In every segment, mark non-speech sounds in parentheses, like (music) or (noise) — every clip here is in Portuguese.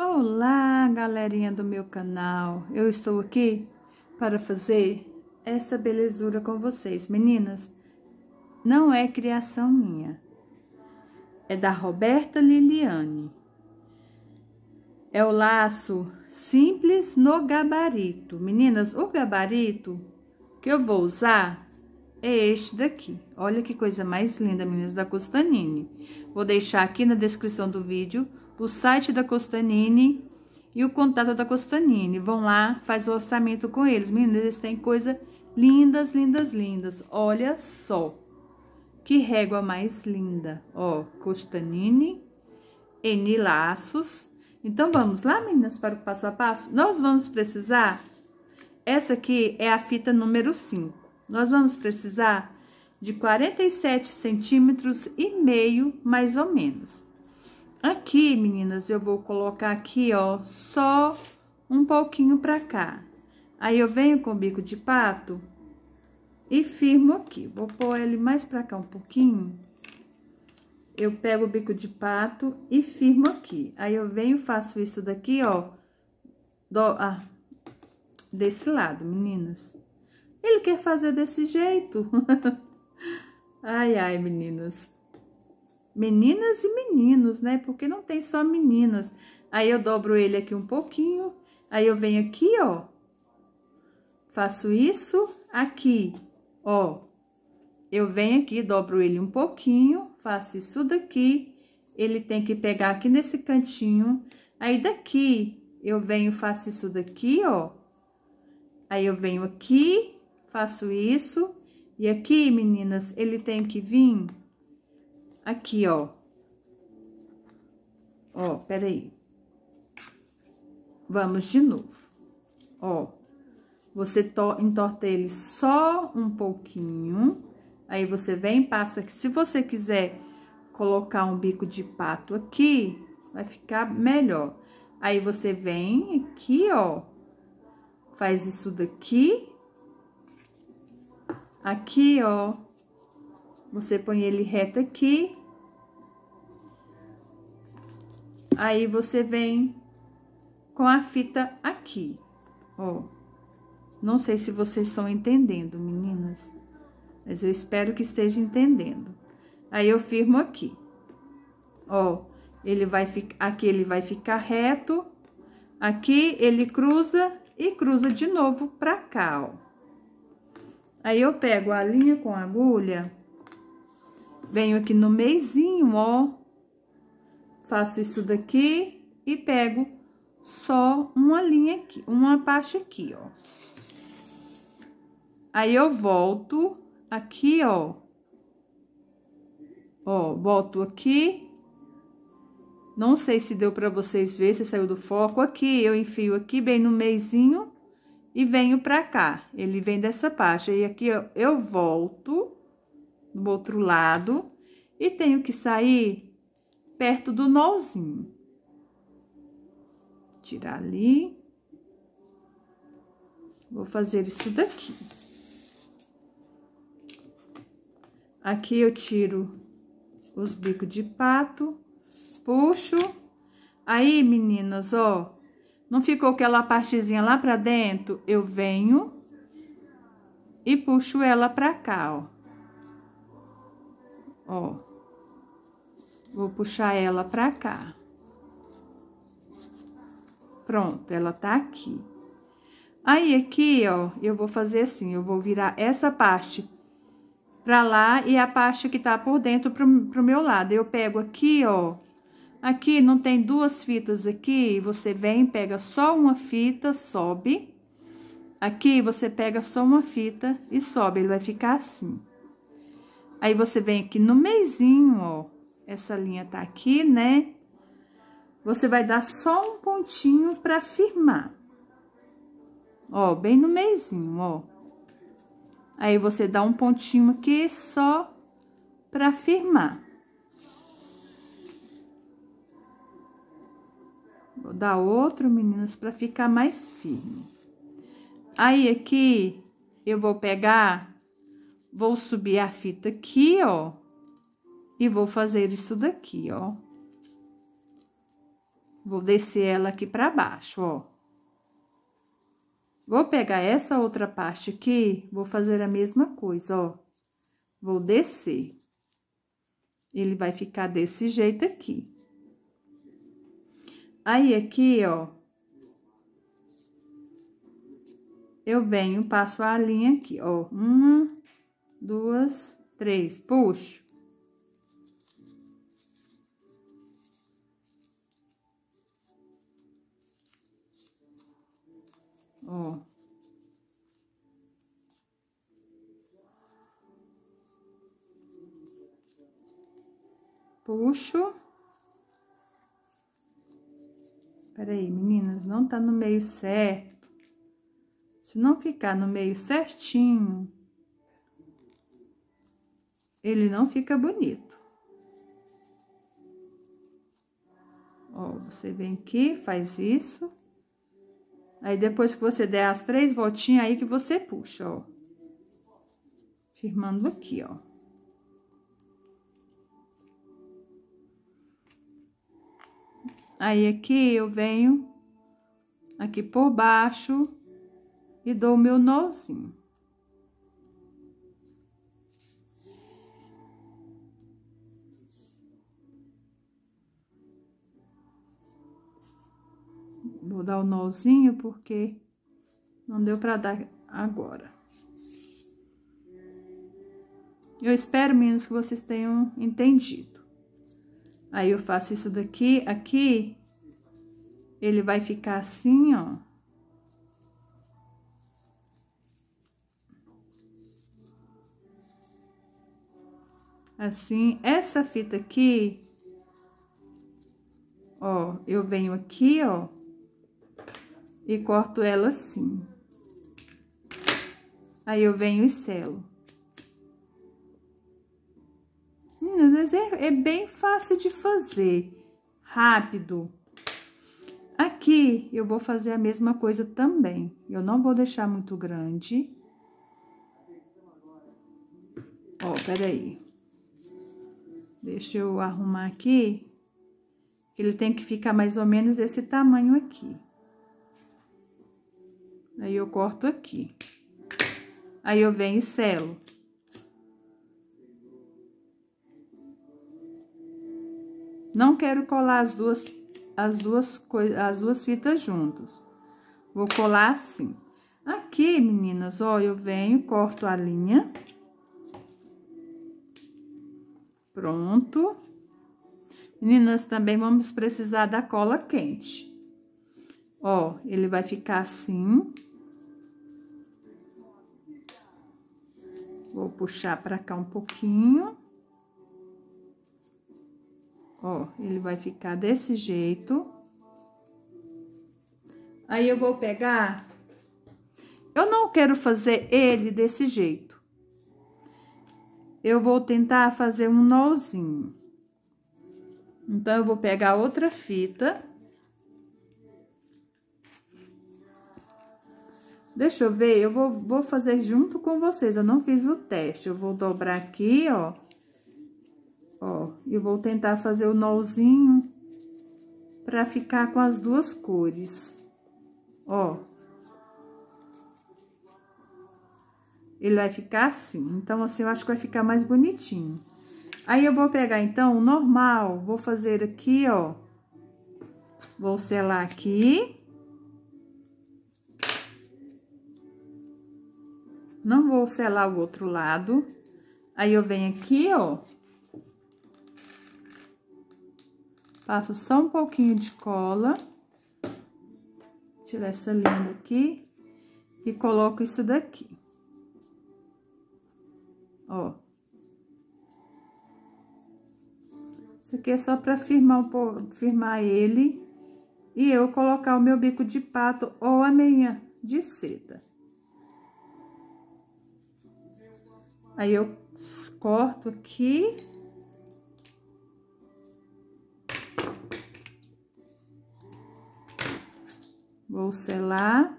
Olá, galerinha do meu canal. Eu estou aqui para fazer essa belezura com vocês. Meninas, não é criação minha. É da Roberta Liliane. É o laço simples no gabarito. Meninas, o gabarito que eu vou usar é este daqui. Olha que coisa mais linda, meninas, da Costanini. Vou deixar aqui na descrição do vídeo o site da Costanini e o contato da Costanini. Vão lá, faz o orçamento com eles. Meninas, eles têm coisa lindas, lindas, lindas. Olha só. Que régua mais linda. Ó, Costanini, N laços. Então, vamos lá, meninas, para o passo a passo? Nós vamos precisar... Essa aqui é a fita número 5. Nós vamos precisar de 47 centímetros e meio, mais ou menos. Aqui, meninas, eu vou colocar aqui, ó, só um pouquinho pra cá. Aí, eu venho com o bico de pato e firmo aqui. Vou pôr ele mais pra cá um pouquinho. Eu pego o bico de pato e firmo aqui. Aí, eu venho, faço isso daqui, ó, do, ah, desse lado, meninas. Ele quer fazer desse jeito. (laughs) ai, ai, meninas meninas e meninos, né? Porque não tem só meninas. Aí eu dobro ele aqui um pouquinho, aí eu venho aqui, ó. Faço isso aqui, ó. Eu venho aqui, dobro ele um pouquinho, faço isso daqui. Ele tem que pegar aqui nesse cantinho. Aí daqui, eu venho, faço isso daqui, ó. Aí eu venho aqui, faço isso. E aqui, meninas, ele tem que vir Aqui, ó. Ó, peraí. Vamos de novo. Ó, você entorta ele só um pouquinho. Aí, você vem e passa aqui. Se você quiser colocar um bico de pato aqui, vai ficar melhor. Aí, você vem aqui, ó. Faz isso daqui. Aqui, ó. Você põe ele reto aqui. Aí, você vem com a fita aqui, ó. Não sei se vocês estão entendendo, meninas, mas eu espero que esteja entendendo. Aí, eu firmo aqui, ó. Ele vai ficar, aqui ele vai ficar reto, aqui ele cruza e cruza de novo pra cá, ó. Aí, eu pego a linha com a agulha, venho aqui no meizinho, ó, faço isso daqui e pego só uma linha aqui, uma parte aqui, ó. Aí, eu volto aqui, ó. Ó, volto aqui. Não sei se deu pra vocês ver, se saiu do foco. Aqui, eu enfio aqui bem no meizinho e venho pra cá. Ele vem dessa parte. E aqui, ó, eu volto do outro lado e tenho que sair perto do nozinho. Tirar ali. Vou fazer isso daqui. Aqui eu tiro os bicos de pato, puxo. Aí, meninas, ó, não ficou aquela partezinha lá pra dentro? Eu venho e puxo ela pra cá, ó. Ó. Vou puxar ela pra cá. Pronto, ela tá aqui. Aí, aqui, ó, eu vou fazer assim, eu vou virar essa parte pra lá e a parte que tá por dentro pro, pro meu lado. Eu pego aqui, ó, aqui não tem duas fitas aqui, você vem, pega só uma fita, sobe. Aqui, você pega só uma fita e sobe, ele vai ficar assim. Aí, você vem aqui no meizinho, ó, essa linha tá aqui, né? Você vai dar só um pontinho pra firmar. Ó, bem no meizinho, ó. Aí, você dá um pontinho aqui só pra firmar. Vou dar outro, meninas, pra ficar mais firme. Aí, aqui, eu vou pegar, vou subir a fita aqui, ó e vou fazer isso daqui, ó. Vou descer ela aqui pra baixo, ó. Vou pegar essa outra parte aqui, vou fazer a mesma coisa, ó. Vou descer. Ele vai ficar desse jeito aqui. Aí, aqui, ó. Eu venho, passo a linha aqui, ó. Uma, duas, três, puxo. Ó. Puxo. Peraí, meninas, não tá no meio certo. Se não ficar no meio certinho, ele não fica bonito. Ó, você vem aqui, faz isso. Aí, depois que você der as três voltinhas aí, que você puxa, ó. Firmando aqui, ó. Aí, aqui, eu venho aqui por baixo e dou o meu nozinho. vou dar o um nozinho porque não deu pra dar agora. Eu espero, meninas, que vocês tenham entendido. Aí, eu faço isso daqui, aqui, ele vai ficar assim, ó. Assim, essa fita aqui, ó, eu venho aqui, ó, e corto ela assim. Aí eu venho e selo. é, é bem fácil de fazer, rápido. Aqui, eu vou fazer a mesma coisa também. Eu não vou deixar muito grande. Ó, peraí. Deixa eu arrumar aqui. Ele tem que ficar mais ou menos esse tamanho aqui. Aí eu corto aqui. Aí eu venho e selo. Não quero colar as duas, as duas, as duas fitas juntas. Vou colar assim. Aqui, meninas, ó, eu venho, corto a linha. Pronto. Meninas, também vamos precisar da cola quente. Ó, ele vai ficar assim. Assim. Vou puxar para cá um pouquinho. Ó, ele vai ficar desse jeito. Aí eu vou pegar... Eu não quero fazer ele desse jeito. Eu vou tentar fazer um nozinho. Então, eu vou pegar outra fita. Deixa eu ver, eu vou, vou fazer junto com vocês, eu não fiz o teste. Eu vou dobrar aqui, ó. Ó, e vou tentar fazer o nozinho pra ficar com as duas cores. Ó. Ele vai ficar assim, então assim eu acho que vai ficar mais bonitinho. Aí, eu vou pegar, então, o normal, vou fazer aqui, ó. Vou selar aqui. não vou selar o outro lado. Aí, eu venho aqui, ó. Passo só um pouquinho de cola. Tirar essa linha aqui E coloco isso daqui. Ó. Isso aqui é só pra firmar, um pouco, firmar ele. E eu colocar o meu bico de pato ou a meia de seda. Aí eu corto aqui. Vou selar.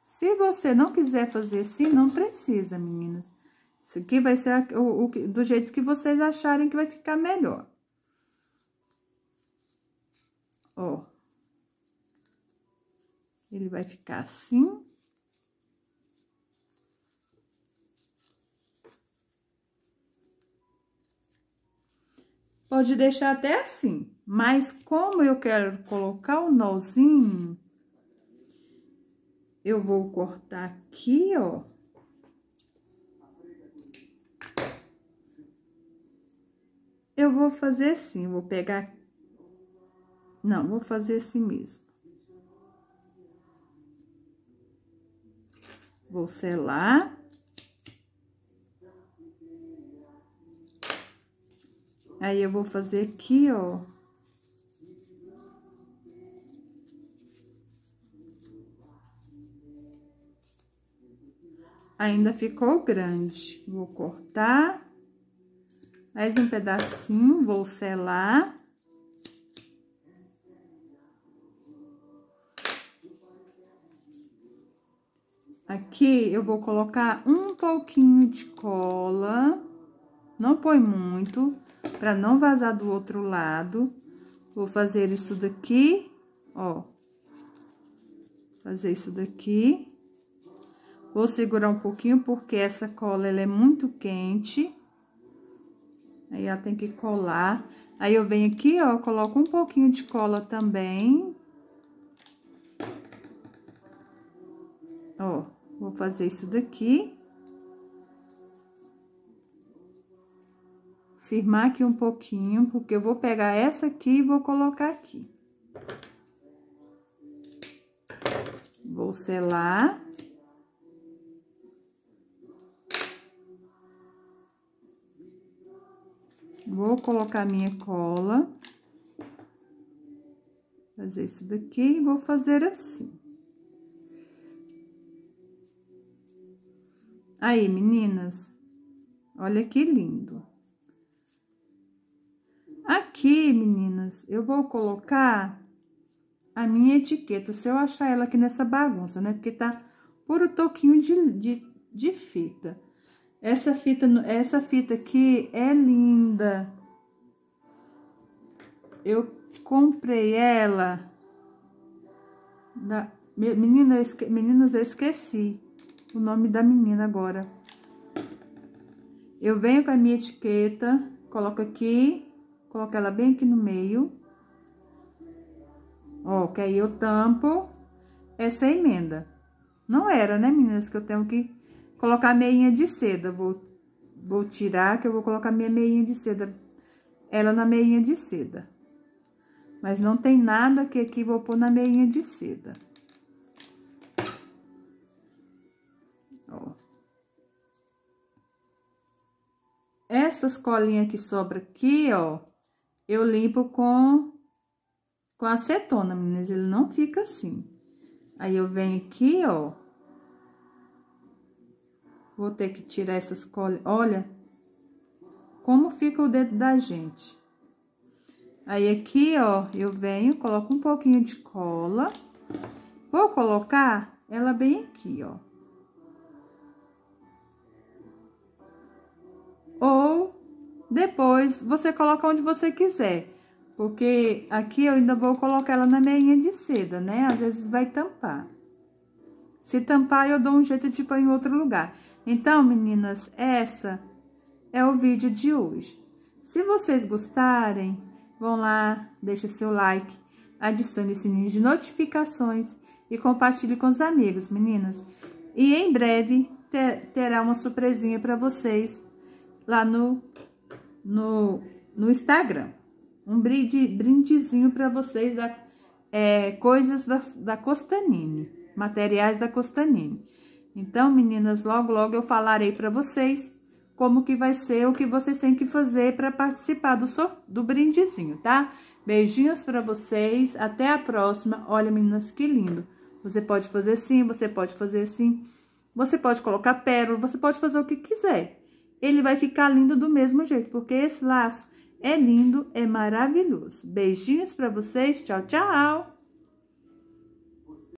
Se você não quiser fazer assim, não precisa, meninas. Isso aqui vai ser o, o, do jeito que vocês acharem que vai ficar melhor ó. Ele vai ficar assim. Pode deixar até assim, mas como eu quero colocar o nozinho, eu vou cortar aqui, ó. Eu vou fazer assim, vou pegar não, vou fazer assim mesmo. Vou selar. Aí, eu vou fazer aqui, ó. Ainda ficou grande. Vou cortar. Mais um pedacinho, vou selar. Aqui eu vou colocar um pouquinho de cola, não põe muito, para não vazar do outro lado. Vou fazer isso daqui, ó. Fazer isso daqui. Vou segurar um pouquinho, porque essa cola, ela é muito quente. Aí, ela tem que colar. Aí, eu venho aqui, ó, coloco um pouquinho de cola também. Ó. Vou fazer isso daqui. Firmar aqui um pouquinho, porque eu vou pegar essa aqui e vou colocar aqui. Vou selar. Vou colocar minha cola. Fazer isso daqui e vou fazer assim. Aí, meninas, olha que lindo. Aqui, meninas, eu vou colocar a minha etiqueta, se eu achar ela aqui nessa bagunça, né? Porque tá por um toquinho de, de, de fita. Essa fita, essa fita aqui é linda. Eu comprei ela da... Menina, eu esque... Meninas, eu esqueci o nome da menina agora. Eu venho com a minha etiqueta, coloco aqui, coloco ela bem aqui no meio. Ó, que aí eu tampo essa emenda. Não era, né, meninas, que eu tenho que colocar a meinha de seda. Vou, vou tirar, que eu vou colocar minha meinha de seda, ela na meinha de seda. Mas não tem nada que aqui vou pôr na meinha de seda. essas colinhas que sobra aqui, ó, eu limpo com, com acetona, meninas, ele não fica assim. Aí, eu venho aqui, ó, vou ter que tirar essas colinhas, olha como fica o dedo da gente. Aí, aqui, ó, eu venho, coloco um pouquinho de cola, vou colocar ela bem aqui, ó. ou depois você coloca onde você quiser. Porque aqui eu ainda vou colocar ela na meinha de seda, né? Às vezes vai tampar. Se tampar, eu dou um jeito de pôr em outro lugar. Então, meninas, essa é o vídeo de hoje. Se vocês gostarem, vão lá, deixa seu like, adicione o sininho de notificações e compartilhe com os amigos, meninas. E em breve terá uma surpresinha para vocês lá no, no, no Instagram. Um brinde, brindezinho para vocês da é, Coisas da, da Costanini, materiais da Costanini. Então, meninas, logo, logo eu falarei para vocês como que vai ser, o que vocês têm que fazer para participar do, do brindezinho, tá? Beijinhos para vocês, até a próxima. Olha, meninas, que lindo. Você pode fazer assim, você pode fazer assim, você pode colocar pérola, você pode fazer o que quiser ele vai ficar lindo do mesmo jeito, porque esse laço é lindo, é maravilhoso. Beijinhos para vocês, tchau, tchau!